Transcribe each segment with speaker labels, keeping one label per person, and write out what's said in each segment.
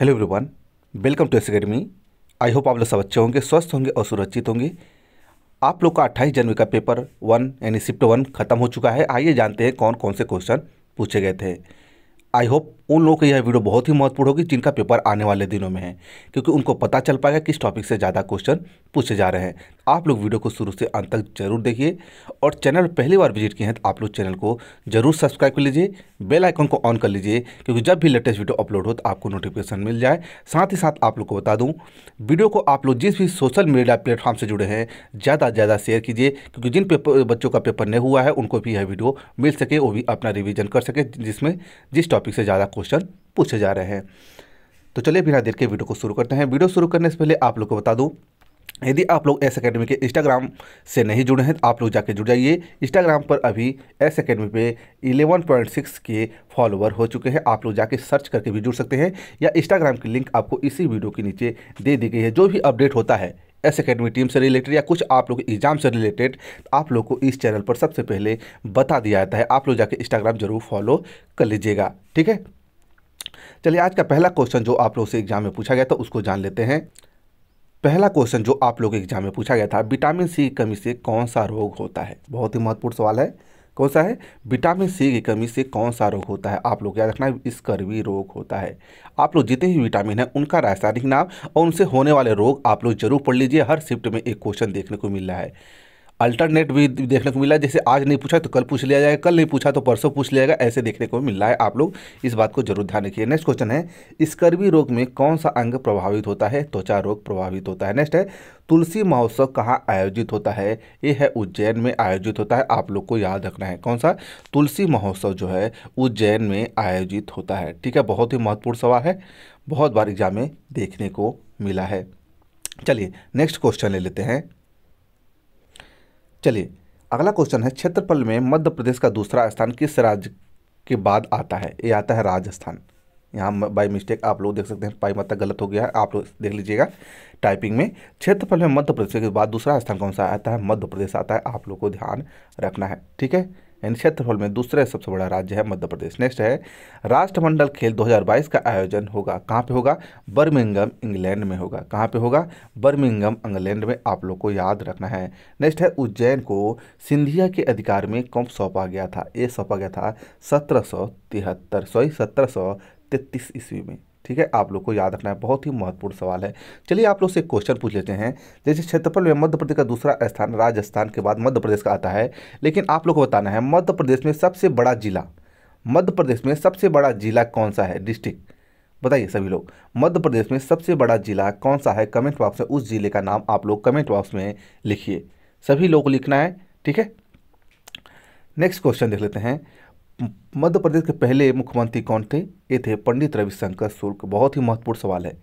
Speaker 1: hello everyone welcome to S academy I hope आप लोग सब अच्छे होंगे स्वस्थ होंगे और सुरक्षित होंगे आप लोग का 28 जनवरी का पेपर वन यानी शिफ्ट वन खत्म हो चुका है आइए जानते हैं कौन कौन से क्वेश्चन पूछे गए थे आई होप उन लोगों के यह वीडियो बहुत ही महत्वपूर्ण होगी जिनका पेपर आने वाले दिनों में है क्योंकि उनको पता चल पाएगा किस टॉपिक से ज़्यादा क्वेश्चन पूछे जा रहे हैं आप लोग वीडियो को शुरू से अंत तक जरूर देखिए और चैनल पहली बार विजिट किए हैं तो आप लोग चैनल को जरूर सब्सक्राइब कर लीजिए बेल आइकन को ऑन कर लीजिए क्योंकि जब भी लेटेस्ट वीडियो अपलोड हो तो आपको नोटिफिकेशन मिल जाए साथ ही साथ आप लोग को बता दूँ वीडियो को आप लोग जिस भी सोशल मीडिया प्लेटफॉर्म से जुड़े हैं ज़्यादा से ज़्यादा शेयर कीजिए क्योंकि जिन पेपर बच्चों का पेपर नहीं हुआ है उनको भी यह वीडियो मिल सके वो भी अपना रिविजन कर सके जिसमें जिस टॉपिक से ज़्यादा क्वेश्चन पूछे जा रहे हैं तो चलिए बिना देर के वीडियो को शुरू करते हैं वीडियो शुरू करने से पहले आप लोग को बता दूँ यदि आप लोग एस अकेडमी के इंस्टाग्राम से नहीं जुड़े हैं तो आप लोग जाके जुड़ जाइए इंस्टाग्राम पर अभी एस अकेडमी पे 11.6 के फॉलोवर हो चुके हैं आप लोग जाके सर्च करके भी जुड़ सकते हैं या इंस्टाग्राम की लिंक आपको इसी वीडियो के नीचे दे दी गई है जो भी अपडेट होता है एस अकेडमी टीम से रिलेटेड या कुछ आप लोग एग्जाम से रिलेटेड तो आप लोग को इस चैनल पर सबसे पहले बता दिया जाता है आप लोग जाके इंस्टाग्राम जरूर फॉलो कर लीजिएगा ठीक है चलिए आज का पहला क्वेश्चन जो आप लोग से एग्जाम में पूछा गया था उसको जान लेते हैं पहला क्वेश्चन जो आप लोग एग्जाम में पूछा गया था विटामिन सी की कमी से कौन सा रोग होता है बहुत ही महत्वपूर्ण सवाल है कौन सा है विटामिन सी की कमी से कौन सा रोग होता है आप लोग याद रखना है स्कर्वी रोग होता है आप लोग जितने भी विटामिन हैं उनका रासायनिक नाम और उनसे होने वाले रोग आप लोग जरूर पढ़ लीजिए हर शिफ्ट में एक क्वेश्चन देखने को मिल रहा है अल्टरनेट भी देखने को मिला है जैसे आज नहीं पूछा तो कल पूछ लिया जाएगा कल नहीं पूछा तो परसों पूछ लिया जाएगा ऐसे देखने को मिल रहा है आप लोग इस बात को जरूर ध्यान रखिए नेक्स्ट क्वेश्चन है स्कर्वी रोग में कौन सा अंग प्रभावित होता है त्वचा रोग प्रभावित होता है नेक्स्ट है तुलसी महोत्सव कहाँ आयोजित होता है ये है उज्जैन में आयोजित होता है आप लोग को याद रखना है कौन सा तुलसी महोत्सव जो है उज्जैन में आयोजित होता है ठीक है बहुत ही महत्वपूर्ण सवाल है बहुत बार एग्जाम में देखने को मिला है चलिए नेक्स्ट क्वेश्चन ले लेते हैं चलिए अगला क्वेश्चन है क्षेत्रफल में मध्य प्रदेश का दूसरा स्थान किस राज्य के बाद आता है ये आता है राजस्थान यहाँ बाई मिस्टेक आप लोग देख सकते हैं पाई मत गलत हो गया है आप लोग देख लीजिएगा टाइपिंग में क्षेत्रफल में मध्य प्रदेश के बाद दूसरा स्थान कौन सा आता है मध्य प्रदेश आता है आप लोग को ध्यान रखना है ठीक है यानी क्षेत्रफल में दूसरा सबसे बड़ा राज्य है मध्य प्रदेश नेक्स्ट है राष्ट्रमंडल खेल 2022 का आयोजन होगा कहाँ पे होगा बर्मिंगम इंग्लैंड में होगा कहाँ पे होगा बर्मिंगम इंग्लैंड में आप लोग को याद रखना है नेक्स्ट है उज्जैन को सिंधिया के अधिकार में कौन सौंपा गया था ये सौंपा गया था सत्रह सौ तिहत्तर सॉरी सत्रह सौ तैतीस ईस्वी में ठीक है आप लोग को याद रखना है बहुत ही महत्वपूर्ण सवाल है चलिए आप लोग से क्वेश्चन पूछ लेते हैं जैसे क्षेत्रफल में मध्य प्रदेश का दूसरा स्थान राजस्थान के बाद मध्य प्रदेश का आता है लेकिन आप लोग को बताना है मध्य प्रदेश में सबसे बड़ा जिला मध्य प्रदेश में सबसे बड़ा जिला कौन सा है डिस्ट्रिक्ट बताइए सभी लोग मध्य प्रदेश में सबसे बड़ा जिला कौन सा है कमेंट बॉक्स में उस जिले का नाम आप लोग कमेंट बॉक्स में लिखिए सभी लोग लिखना है ठीक है नेक्स्ट क्वेश्चन देख लेते हैं मध्य प्रदेश के पहले मुख्यमंत्री कौन थे ये थे पंडित रविशंकर शुक्ल बहुत ही महत्वपूर्ण सवाल है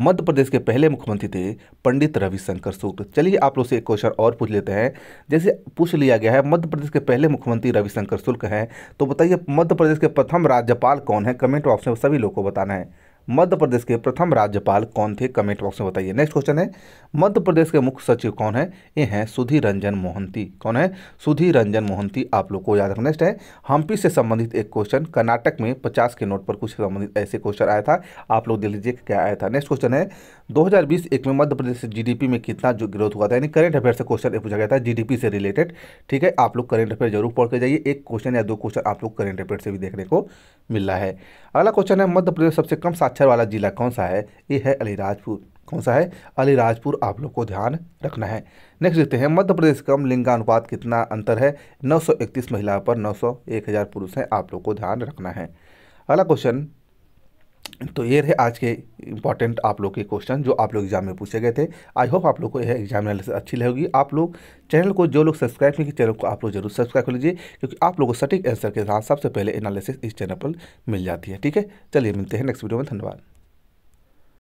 Speaker 1: मध्य प्रदेश के पहले मुख्यमंत्री थे पंडित रविशंकर शुक्ल चलिए आप लोग से एक क्वेश्चन और पूछ लेते हैं जैसे पूछ लिया गया है मध्य प्रदेश के पहले मुख्यमंत्री रविशंकर शुक्ल हैं तो बताइए मध्य प्रदेश के प्रथम राज्यपाल कौन है कमेंट बॉक्स में सभी लोग को बताना है मध्य प्रदेश के प्रथम राज्यपाल कौन थे कमेंट बॉक्स में बताइए नेक्स्ट क्वेश्चन है मध्य प्रदेश के मुख्य सचिव कौन है ये हैं सुधीर रंजन मोहंती कौन है सुधीर रंजन मोहंती आप लोग को याद रखना नेक्स्ट है हम्पी से संबंधित एक क्वेश्चन कर्नाटक में पचास के नोट पर कुछ संबंधित ऐसे क्वेश्चन आया था आप लोग देख लीजिए क्या आया था नेक्स्ट क्वेश्चन है दो हज़ार बीस एक में मध्य प्रदेश जीडीपी में कितना जो ग्रोथ हुआ था यानी करेंट अफेयर से क्वेश्चन पूछा गया था जीडीपी से रिलेटेड ठीक है आप लोग करेंट अफेयर जरूर पढ़ के जाइए एक क्वेश्चन या दो क्वेश्चन आप लोग करेंट अफेयर से भी देखने को मिल रहा है अगला क्वेश्चन है मध्य प्रदेश सबसे कम साक्षर साक्षर वाला जिला कौन सा है ये है अलीराजपुर कौन सा है अलीराजपुर आप लोग को ध्यान रखना है नेक्स्ट देखते हैं मध्य प्रदेश कम लिंगानुपात कितना अंतर है 931 महिला पर 900 1000 पुरुष हैं आप लोग को ध्यान रखना है अगला क्वेश्चन तो ये रहे आज के इंपॉर्टेंट आप लोग के क्वेश्चन जो आप लोग एग्जाम में पूछे गए थे आई होप आप लोग को यह एग्जाम एनालिसिस अच्छी लगेगी आप लोग चैनल को जो लोग सब्सक्राइब नहीं किए चैनल को आप लोग जरूर सब्सक्राइब कर लीजिए क्योंकि आप लोगों को सटीक आंसर के साथ सबसे पहले एनालिसिस इस चैनल पर मिल जाती है ठीक है चलिए मिलते हैं नेक्स्ट वीडियो में धन्यवाद